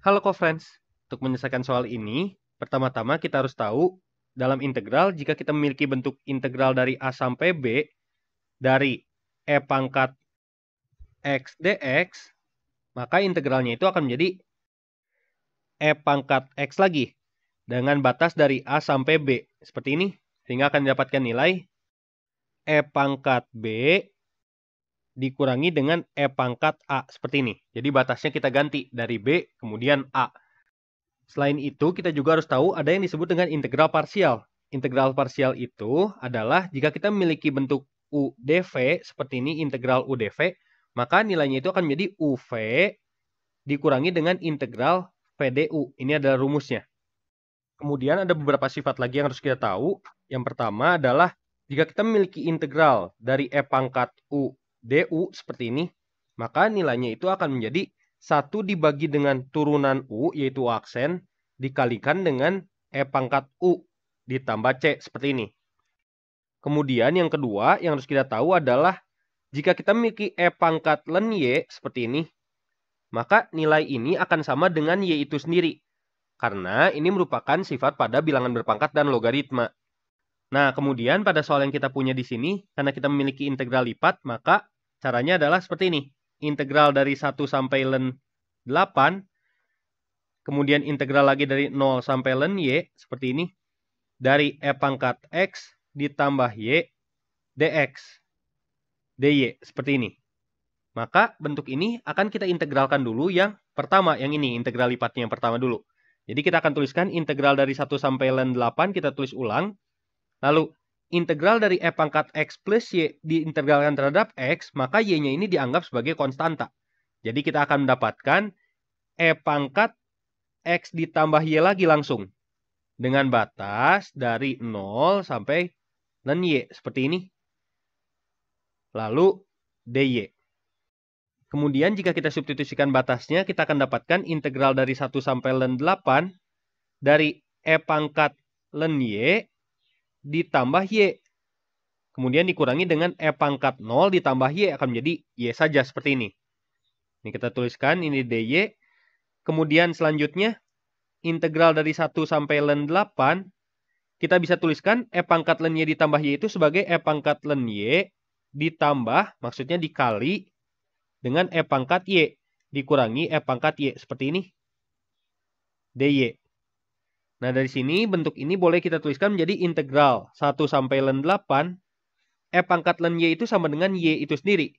Halo co-friends, untuk menyelesaikan soal ini, pertama-tama kita harus tahu dalam integral jika kita memiliki bentuk integral dari A sampai B dari E pangkat X dx, maka integralnya itu akan menjadi E pangkat X lagi dengan batas dari A sampai B seperti ini sehingga akan didapatkan nilai E pangkat B dikurangi dengan E pangkat A seperti ini. Jadi batasnya kita ganti dari B kemudian A. Selain itu kita juga harus tahu ada yang disebut dengan integral parsial. Integral parsial itu adalah jika kita memiliki bentuk UDV seperti ini integral UDV, maka nilainya itu akan menjadi UV dikurangi dengan integral PDU. Ini adalah rumusnya. Kemudian ada beberapa sifat lagi yang harus kita tahu. Yang pertama adalah jika kita memiliki integral dari E pangkat U DU seperti ini, maka nilainya itu akan menjadi satu dibagi dengan turunan U yaitu aksen dikalikan dengan E pangkat U ditambah C seperti ini. Kemudian yang kedua yang harus kita tahu adalah jika kita memiliki E pangkat len Y seperti ini, maka nilai ini akan sama dengan Y itu sendiri. Karena ini merupakan sifat pada bilangan berpangkat dan logaritma. Nah, kemudian pada soal yang kita punya di sini, karena kita memiliki integral lipat, maka Caranya adalah seperti ini. Integral dari 1 sampai len 8. Kemudian integral lagi dari 0 sampai len Y. Seperti ini. Dari E pangkat X ditambah Y dx dy. Seperti ini. Maka bentuk ini akan kita integralkan dulu yang pertama. Yang ini integral lipatnya yang pertama dulu. Jadi kita akan tuliskan integral dari 1 sampai len 8. Kita tulis ulang. Lalu integral dari E pangkat X plus Y diintegralkan terhadap X, maka Y-nya ini dianggap sebagai konstanta. Jadi kita akan mendapatkan E pangkat X ditambah Y lagi langsung. Dengan batas dari 0 sampai len Y, seperti ini. Lalu dy. Kemudian jika kita substitusikan batasnya, kita akan dapatkan integral dari 1 sampai len 8 dari E pangkat len Y ditambah Y. Kemudian dikurangi dengan E pangkat 0 ditambah Y akan menjadi Y saja seperti ini. Ini kita tuliskan, ini DY. Kemudian selanjutnya, integral dari 1 sampai len 8, kita bisa tuliskan E pangkat len Y ditambah Y itu sebagai E pangkat len Y ditambah, maksudnya dikali, dengan E pangkat Y. Dikurangi E pangkat Y, seperti ini. DY. Nah, dari sini bentuk ini boleh kita tuliskan menjadi integral 1 sampai len 8 E pangkat len Y itu sama dengan Y itu sendiri.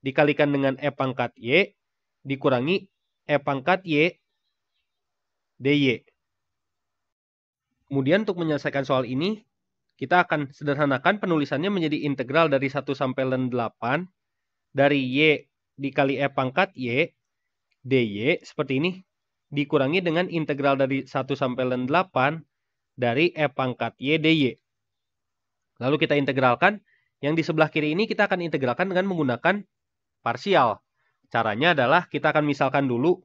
Dikalikan dengan E pangkat Y dikurangi E pangkat Y DY. Kemudian untuk menyelesaikan soal ini, kita akan sederhanakan penulisannya menjadi integral dari 1 sampai len 8 dari Y dikali E pangkat Y DY seperti ini dikurangi dengan integral dari 1 sampai dengan 8 dari E pangkat Y dy. Lalu kita integralkan. Yang di sebelah kiri ini kita akan integralkan dengan menggunakan parsial. Caranya adalah kita akan misalkan dulu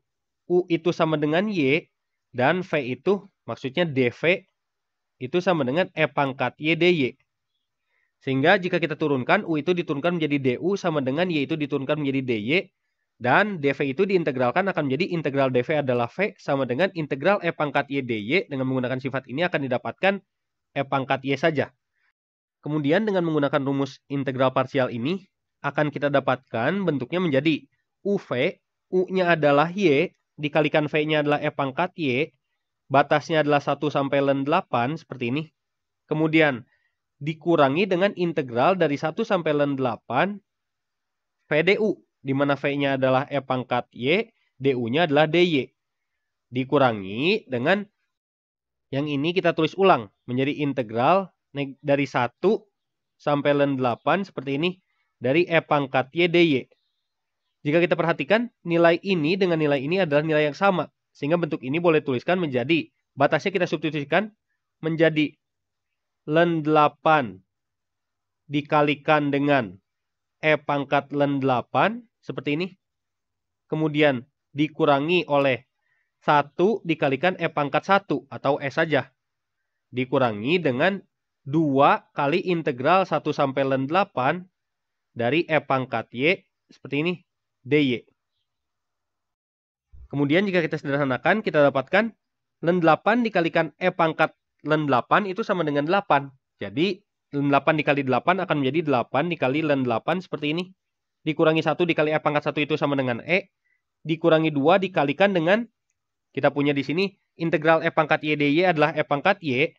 U itu sama dengan Y dan V itu maksudnya DV itu sama dengan E pangkat Y dy. Sehingga jika kita turunkan U itu diturunkan menjadi DU sama dengan Y itu diturunkan menjadi DY dan DV itu diintegralkan akan menjadi integral DV adalah V sama dengan integral E pangkat Y DY dengan menggunakan sifat ini akan didapatkan E pangkat Y saja. Kemudian dengan menggunakan rumus integral parsial ini akan kita dapatkan bentuknya menjadi UV, U-nya adalah Y, dikalikan V-nya adalah E pangkat Y, batasnya adalah 1 sampai ln 8 seperti ini. Kemudian dikurangi dengan integral dari 1 sampai ln 8 VDU di mana V-nya adalah E pangkat Y, DU-nya adalah DY. Dikurangi dengan yang ini kita tulis ulang menjadi integral dari 1 sampai len 8 seperti ini dari E pangkat Y DY. Jika kita perhatikan, nilai ini dengan nilai ini adalah nilai yang sama. Sehingga bentuk ini boleh tuliskan menjadi, batasnya kita substitusikan menjadi len 8 dikalikan dengan E pangkat len 8 seperti ini. Kemudian dikurangi oleh 1 dikalikan E pangkat 1 atau E saja. Dikurangi dengan 2 kali integral 1 sampai len 8 dari E pangkat Y seperti ini, dy. Kemudian jika kita sederhanakan, kita dapatkan len 8 dikalikan E pangkat len 8 itu sama dengan 8. Jadi len 8 dikali 8 akan menjadi 8 dikali len 8 seperti ini dikurangi satu dikali f eh, pangkat satu itu sama dengan e dikurangi dua dikalikan dengan kita punya di sini integral f e pangkat y dy adalah f e pangkat y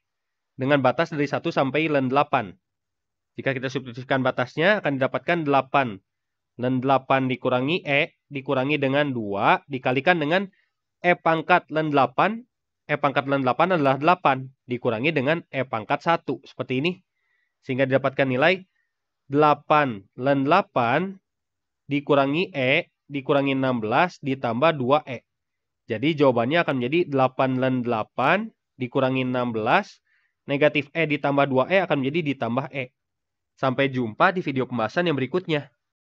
dengan batas dari 1 sampai len 8. Jika kita substitusikan batasnya akan didapatkan 8. Len 8 dikurangi E dikurangi dengan 2 dikalikan dengan E pangkat len 8. E pangkat len 8 adalah 8 dikurangi dengan E pangkat 1 seperti ini. Sehingga didapatkan nilai 8 len 8 dikurangi E dikurangi 16 ditambah 2E. Jadi jawabannya akan menjadi 8 len 8 dikurangi 16, negatif E ditambah 2E akan menjadi ditambah E. Sampai jumpa di video pembahasan yang berikutnya.